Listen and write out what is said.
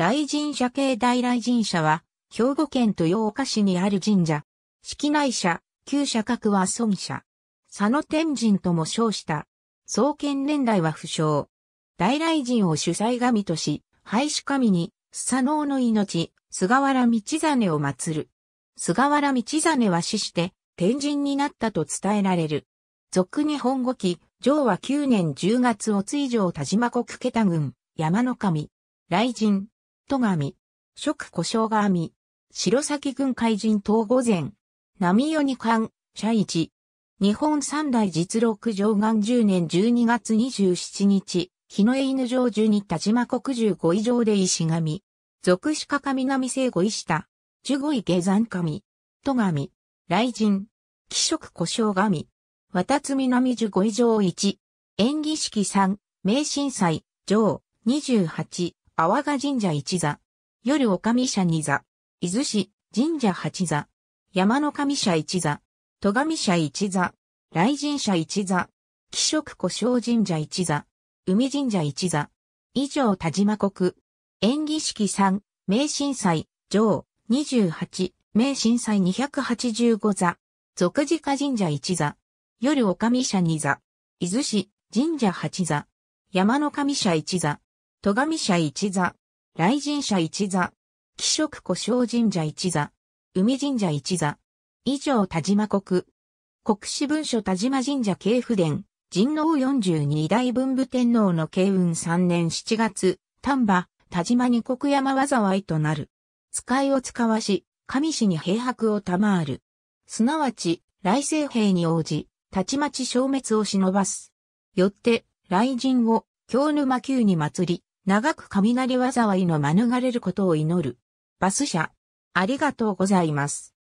雷神社系大雷神社は、兵庫県豊岡市にある神社。式内社、旧社格は孫社。佐野天神とも称した。創建年代は不詳。大雷神を主催神とし、廃止神に、須佐能の命、菅原道真を祀る。菅原道真は死して、天神になったと伝えられる。俗日本語記、上和9年10月お追上田島国桁郡、山の神。雷神、戸神、食古生神、白崎軍海人東御前、波代二冠、社一。日本三大実録上岸十年十二月二十七日、日の犬城中に田島国十五以上で石神。俗鹿か南聖五石下。十五位下山神。戸神。雷神。気色故障神。渡津南十五以上一、演技式三、名神祭。上。十八、阿波賀神社一座。夜お神社二座。伊豆市神社八座。山の神社一座。戸上社一座。雷神社一座。気色古障神社一座。海神社一座。以上田島国。演技式3、名震災、上、28、名震災285座。俗自家神社一座。夜お神社二座。伊豆市、神社八座。山の神社一座。戸上社一座、雷神社一座、貴色古生神社一座、海神社一座、以上田島国、国史文書田島神社系譜伝、神王十二代文武天皇の慶運三年七月、丹波、田島に国山災いとなる。使いを使わし、神市に平白を賜る。すなわち、来世兵に応じ、たちまち消滅を忍ばす。よって、雷神を、京沼宮に祭り、長く雷災いの免れることを祈る。バス社、ありがとうございます。